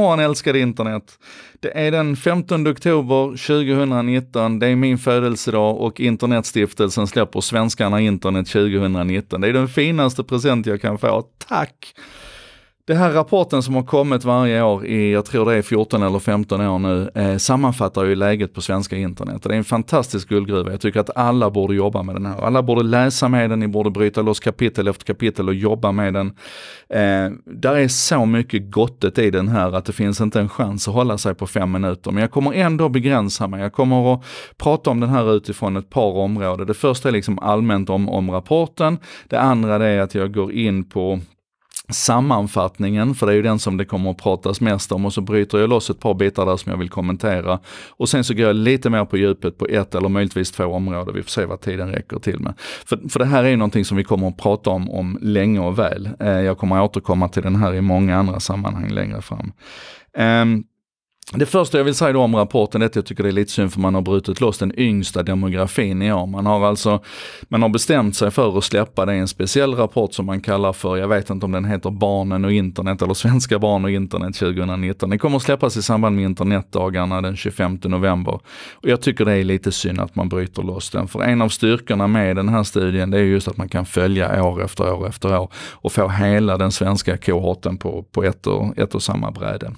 morgon älskade internet! Det är den 15 oktober 2019, det är min födelsedag och Internetstiftelsen släpper Svenskarna internet 2019. Det är den finaste present jag kan få. Tack! Det här rapporten som har kommit varje år i, jag tror det är 14 eller 15 år nu, eh, sammanfattar ju läget på svenska internet. Det är en fantastisk guldgruva. Jag tycker att alla borde jobba med den här. Alla borde läsa med den, ni borde bryta loss kapitel efter kapitel och jobba med den. Eh, där är så mycket gottet i den här att det finns inte en chans att hålla sig på fem minuter. Men jag kommer ändå begränsa mig. Jag kommer att prata om den här utifrån ett par områden. Det första är liksom allmänt om, om rapporten. Det andra är att jag går in på sammanfattningen, för det är ju den som det kommer att pratas mest om och så bryter jag loss ett par bitar där som jag vill kommentera. Och sen så går jag lite mer på djupet på ett eller möjligtvis två områden, vi får se vad tiden räcker till med. För, för det här är ju någonting som vi kommer att prata om, om länge och väl. Eh, jag kommer att återkomma till den här i många andra sammanhang längre fram. Um, det första jag vill säga då om rapporten är att jag tycker det är lite synd för man har brutit loss den yngsta demografin i år. Man har alltså, man har bestämt sig för att släppa det i en speciell rapport som man kallar för, jag vet inte om den heter Barnen och internet eller Svenska barn och internet 2019. Den kommer att släppas i samband med internetdagarna den 25 november. Och jag tycker det är lite synd att man bryter loss den. För en av styrkorna med den här studien det är just att man kan följa år efter år efter år och få hela den svenska kohorten på, på ett, och, ett och samma bräde.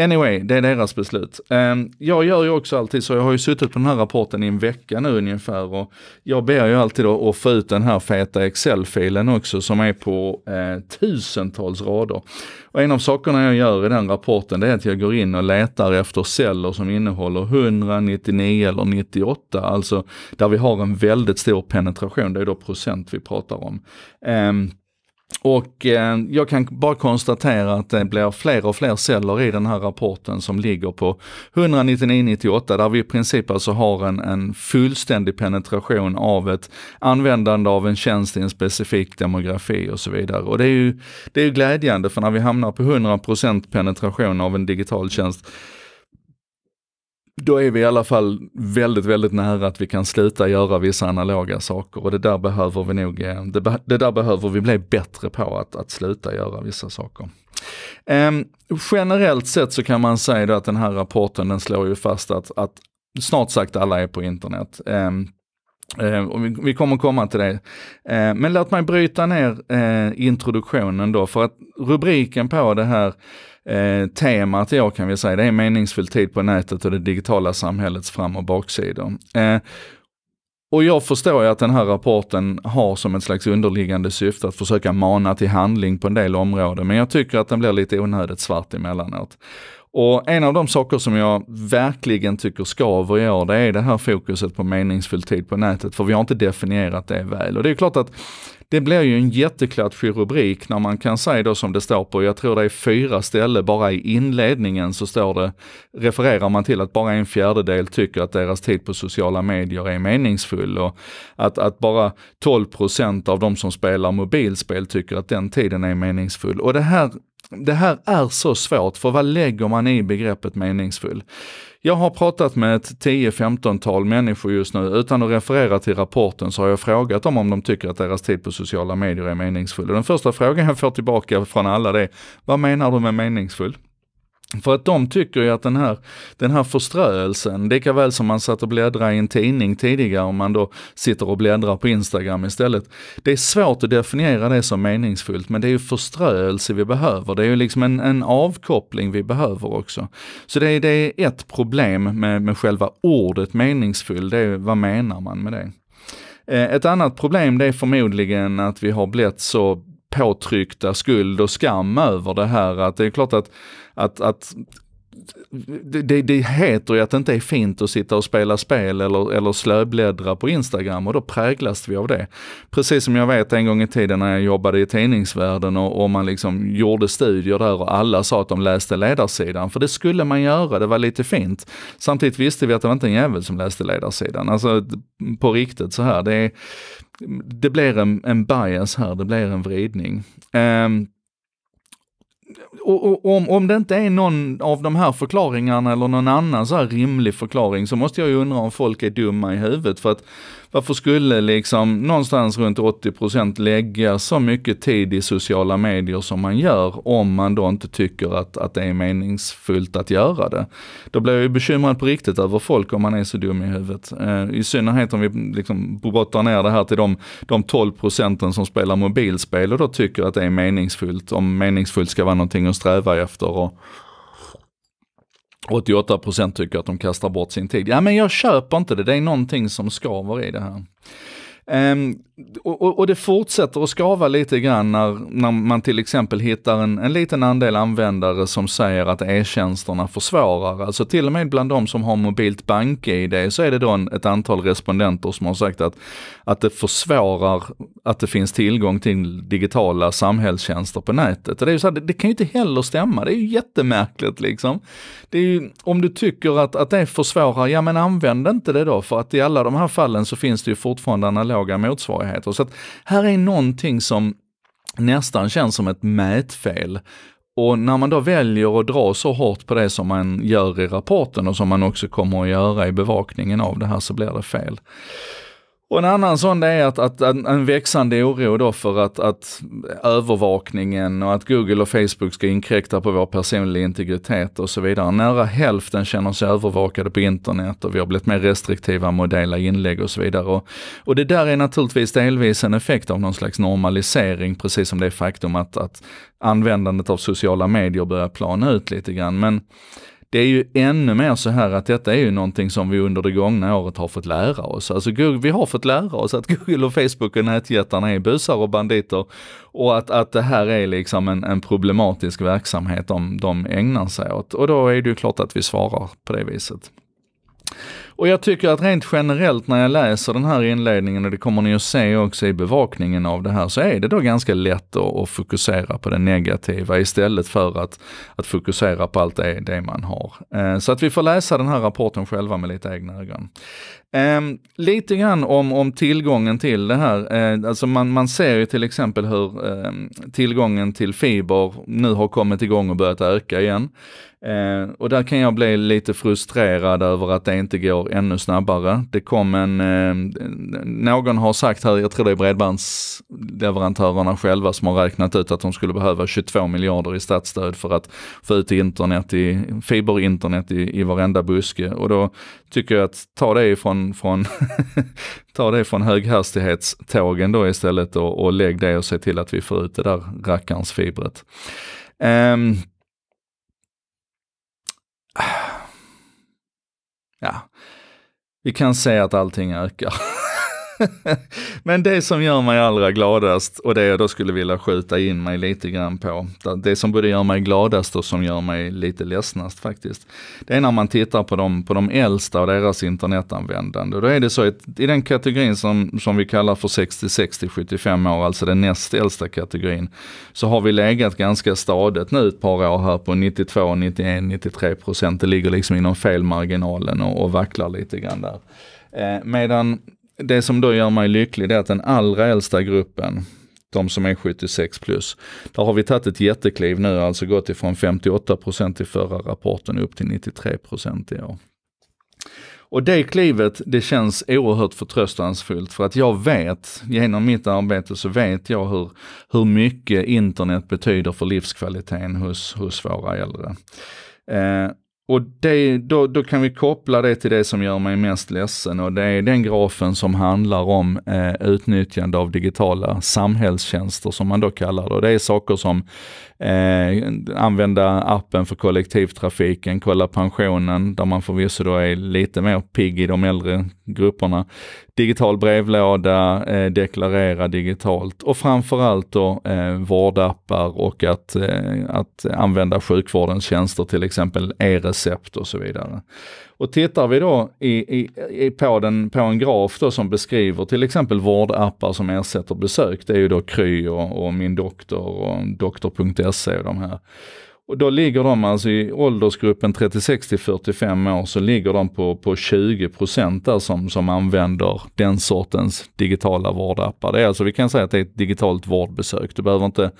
Anyway, det är deras deras beslut. Ehm, jag gör ju också alltid så, jag har ju suttit på den här rapporten i en vecka nu ungefär och jag ber ju alltid att få ut den här feta Excel-filen också som är på eh, tusentals rader. Och en av sakerna jag gör i den rapporten det är att jag går in och letar efter celler som innehåller 199 eller 98, alltså där vi har en väldigt stor penetration, det är då procent vi pratar om. Eh, och eh, jag kan bara konstatera att det blir fler och fler celler i den här rapporten som ligger på 199,98 där vi i princip alltså har en, en fullständig penetration av ett användande av en tjänst i en specifik demografi och så vidare. Och det är ju, det är ju glädjande för när vi hamnar på 100% penetration av en digital tjänst då är vi i alla fall väldigt, väldigt nära att vi kan sluta göra vissa analoga saker och det där behöver vi nog, eh, det, det där behöver vi bli bättre på att, att sluta göra vissa saker. Um, generellt sett så kan man säga då att den här rapporten den slår ju fast att, att snart sagt alla är på internet. Um, um, vi kommer komma till det. Men låt mig bryta ner uh, introduktionen då, för att rubriken på det här Eh, temat i år kan vi säga, det är meningsfull tid på nätet och det digitala samhällets fram och baksidor. Eh, och jag förstår ju att den här rapporten har som ett slags underliggande syfte att försöka mana till handling på en del områden, men jag tycker att den blir lite onödigt svart emellanåt. Och en av de saker som jag verkligen tycker skaver i år, det är det här fokuset på meningsfull tid på nätet, för vi har inte definierat det väl. Och det är klart att det blir ju en jätteklatschig rubrik när man kan säga då som det står på, jag tror det är fyra ställen, bara i inledningen så står det, refererar man till att bara en fjärdedel tycker att deras tid på sociala medier är meningsfull och att, att bara 12 av de som spelar mobilspel tycker att den tiden är meningsfull. Och det här det här är så svårt, för vad lägger man i begreppet meningsfull? Jag har pratat med ett 10-15-tal människor just nu. Utan att referera till rapporten så har jag frågat dem om de tycker att deras tid på sociala medier är meningsfull. Och den första frågan jag får tillbaka från alla det är, vad menar du med meningsfull? För att de tycker ju att den här, den här förströelsen, lika väl som man satt och bläddrade i en tidning tidigare och man då sitter och bläddrar på Instagram istället. Det är svårt att definiera det som meningsfullt men det är ju förströelse vi behöver. Det är ju liksom en, en avkoppling vi behöver också. Så det är, det är ett problem med, med själva ordet meningsfull, det är vad menar man med det? Eh, ett annat problem det är förmodligen att vi har blivit så påtryckta skuld och skam över det här att det är klart att att, att det, det heter ju att det inte är fint att sitta och spela spel eller, eller slöbläddra på Instagram och då präglas vi av det. Precis som jag vet en gång i tiden när jag jobbade i tidningsvärlden och, och man liksom gjorde studier där och alla sa att de läste ledarsidan, för det skulle man göra, det var lite fint. Samtidigt visste vi att det var inte en jävel som läste ledarsidan, alltså på riktigt så här. Det, det blir en, en bias här, det blir en vridning. Um, och, och, om, om det inte är någon av de här förklaringarna eller någon annan så här rimlig förklaring så måste jag ju undra om folk är dumma i huvudet för att varför skulle liksom någonstans runt 80 lägga så mycket tid i sociala medier som man gör om man då inte tycker att, att det är meningsfullt att göra det? Då blir jag ju bekymrad på riktigt över folk om man är så dum i huvudet. Eh, I synnerhet om vi liksom brottar ner det här till de, de 12 som spelar mobilspel och då tycker att det är meningsfullt, om meningsfullt ska vara någonting att sträva efter och, 88 tycker att de kastar bort sin tid. Ja, men jag köper inte det. Det är någonting som skaver i det här. Um, och, och, och, det fortsätter att skava lite grann när, när man till exempel hittar en, en liten andel användare som säger att e-tjänsterna försvårar. Alltså till och med bland de som har mobilt bank-id så är det då en, ett antal respondenter som har sagt att, att det försvårar att det finns tillgång till digitala samhällstjänster på nätet. Och det, är så här, det, det, kan ju inte heller stämma, det är ju jättemärkligt liksom. Det är ju, om du tycker att, att det försvårar, ja men använd inte det då för att i alla de här fallen så finns det ju fortfarande analoga motsvarigheter motsvarigheter. Så här är någonting som nästan känns som ett mätfel. Och när man då väljer att dra så hårt på det som man gör i rapporten och som man också kommer att göra i bevakningen av det här så blir det fel. Och en annan sån det är att, att en, växande oro då för att, att övervakningen och att Google och Facebook ska inkräkta på vår personliga integritet och så vidare. Nära hälften känner sig övervakade på internet och vi har blivit mer restriktiva med att dela inlägg och så vidare. Och, och det där är naturligtvis delvis en effekt av någon slags normalisering, precis som det faktum att, att användandet av sociala medier börjar plana ut lite grann. Men det är ju ännu mer så här att detta är ju någonting som vi under det gångna året har fått lära oss. Alltså Google, vi har fått lära oss att Google och Facebook och nätjättarna är busar och banditer och att, att det här är liksom en, en problematisk verksamhet de, de ägnar sig åt. Och då är det ju klart att vi svarar på det viset. Och jag tycker att rent generellt när jag läser den här inledningen, och det kommer ni att se också i bevakningen av det här, så är det då ganska lätt att, fokusera på det negativa istället för att, att fokusera på allt det, det man har. Eh, så att vi får läsa den här rapporten själva med lite egna ögon. Ehm, lite grann om, om tillgången till det här. Eh, alltså man, man ser ju till exempel hur ehm, tillgången till fiber nu har kommit igång och börjat öka igen. Eh, och där kan jag bli lite frustrerad över att det inte går ännu snabbare. Det kom en, eh, någon har sagt här, jag tror det är bredbandsleverantörerna själva som har räknat ut att de skulle behöva 22 miljarder i statsstöd för att få ut internet i, fiberinternet i, i varenda buske. Och då tycker jag att ta det ifrån, från ta det från höghastighetstågen då istället och, och lägg det och se till att vi får ut det där rackarns fibret. Eh, Ja, vi kan säga att allting ökar. Men det som gör mig allra gladast och det jag då skulle vilja skjuta in mig lite grann på, det som både gör mig gladast och som gör mig lite ledsnast faktiskt, det är när man tittar på de, på de äldsta och deras internetanvändande. Då är det så att i den kategorin som, som vi kallar för 60-60-75 år, alltså den näst äldsta kategorin, så har vi legat ganska stadigt nu ett par år här på 92, 91, 93 procent. Det ligger liksom inom felmarginalen och, och vacklar lite grann där. Eh, medan det som då gör mig lycklig det är att den allra äldsta gruppen, de som är 76 plus, där har vi tagit ett jättekliv nu, alltså gått ifrån 58 i förra rapporten upp till 93 i år. Och det klivet, det känns oerhört förtröstansfullt för att jag vet, genom mitt arbete så vet jag hur, hur mycket internet betyder för livskvaliteten hos, hos våra äldre. Eh, och det, då, då, kan vi koppla det till det som gör mig mest ledsen och det är den grafen som handlar om eh, utnyttjande av digitala samhällstjänster som man då kallar det. Och det är saker som Eh, använda appen för kollektivtrafiken, kolla pensionen, där man förvisso då är lite mer pigg i de äldre grupperna. Digital brevlåda, eh, deklarera digitalt och framförallt då eh, vårdappar och att, eh, att använda sjukvårdens tjänster, till exempel e-recept och så vidare. Och tittar vi då i, i, i på, den, på en graf då som beskriver till exempel vårdappar som ersätter besök, det är ju då Kry och, och Min doktor och doktor.se och de här. Och då ligger de alltså i åldersgruppen 36 till 45 år så ligger de på, på 20 där som, som använder den sortens digitala vårdappar. Det är alltså, vi kan säga att det är ett digitalt vårdbesök. Du behöver inte,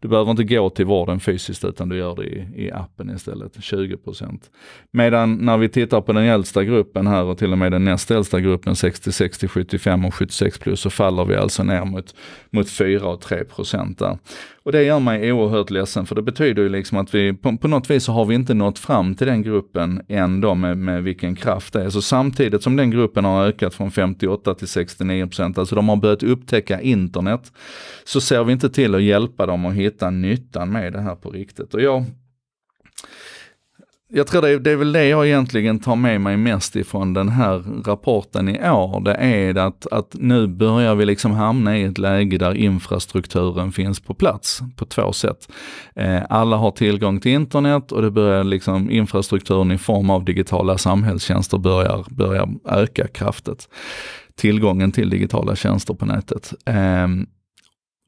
du behöver inte gå till vården fysiskt utan du gör det i, i appen istället, 20 Medan när vi tittar på den äldsta gruppen här och till och med den näst äldsta gruppen 66 till 75 och 76 plus så faller vi alltså ner mot, mot 4 och 3 där. Och det gör mig oerhört ledsen för det betyder ju liksom att vi, på, på något vis så har vi inte nått fram till den gruppen än då med, med vilken kraft det är. Så samtidigt som den gruppen har ökat från 58 till 69 procent, alltså de har börjat upptäcka internet, så ser vi inte till att hjälpa dem att hitta nyttan med det här på riktigt. Och jag, jag tror det är, det är väl det jag egentligen tar med mig mest ifrån den här rapporten i år. Det är att, att nu börjar vi liksom hamna i ett läge där infrastrukturen finns på plats på två sätt. Eh, alla har tillgång till internet och det börjar liksom infrastrukturen i form av digitala samhällstjänster börjar, börjar öka kraftigt. Tillgången till digitala tjänster på nätet. Ehm,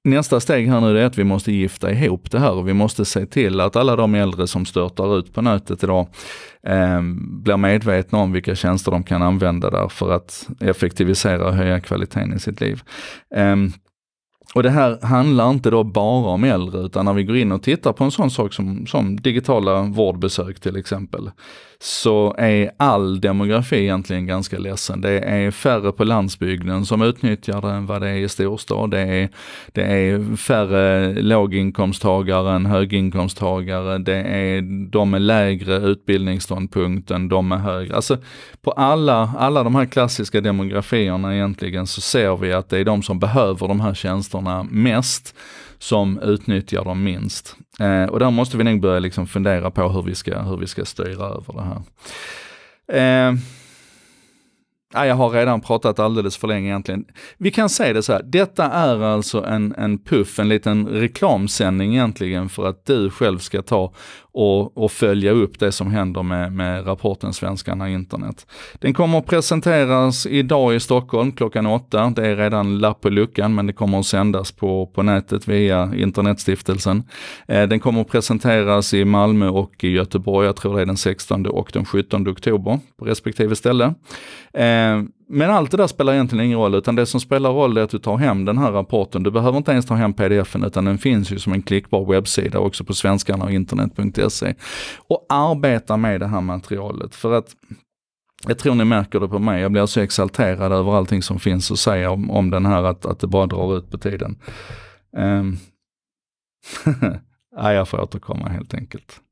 nästa steg här nu är att vi måste gifta ihop det här och vi måste se till att alla de äldre som störtar ut på nätet idag eh, blir medvetna om vilka tjänster de kan använda där för att effektivisera och höja kvaliteten i sitt liv. Eh, och det här handlar inte då bara om äldre, utan när vi går in och tittar på en sån sak som, som digitala vårdbesök till exempel, så är all demografi egentligen ganska ledsen. Det är färre på landsbygden som utnyttjar det än vad det är i storstad. Det är, det är färre låginkomsttagare än höginkomsttagare. Det är de med lägre utbildningsståndpunkt än de med högre. Alltså på alla, alla de här klassiska demografierna egentligen så ser vi att det är de som behöver de här tjänsterna tjänsterna mest som utnyttjar dem minst. Eh, och där måste vi nog börja liksom fundera på hur vi, ska, hur vi ska styra över det här. Eh, jag har redan pratat alldeles för länge egentligen. Vi kan säga det så här, detta är alltså en, en puff, en liten reklamsändning egentligen för att du själv ska ta och, och följa upp det som händer med, med rapporten Svenskarna internet. Den kommer att presenteras idag i Stockholm klockan åtta. Det är redan lapp på luckan men det kommer att sändas på, på nätet via Internetstiftelsen. Eh, den kommer att presenteras i Malmö och i Göteborg, jag tror det är den 16 och den 17 oktober på respektive ställe. Eh, Eh, men allt det där spelar egentligen ingen roll, utan det som spelar roll är att du tar hem den här rapporten. Du behöver inte ens ta hem pdf utan den finns ju som en klickbar webbsida också på svenskarna och internet.se. Och arbeta med det här materialet, för att jag tror ni märker det på mig, jag blir så exalterad över allting som finns att säga om, om den här, att, att det bara drar ut på tiden. Um. ja, jag får återkomma helt enkelt.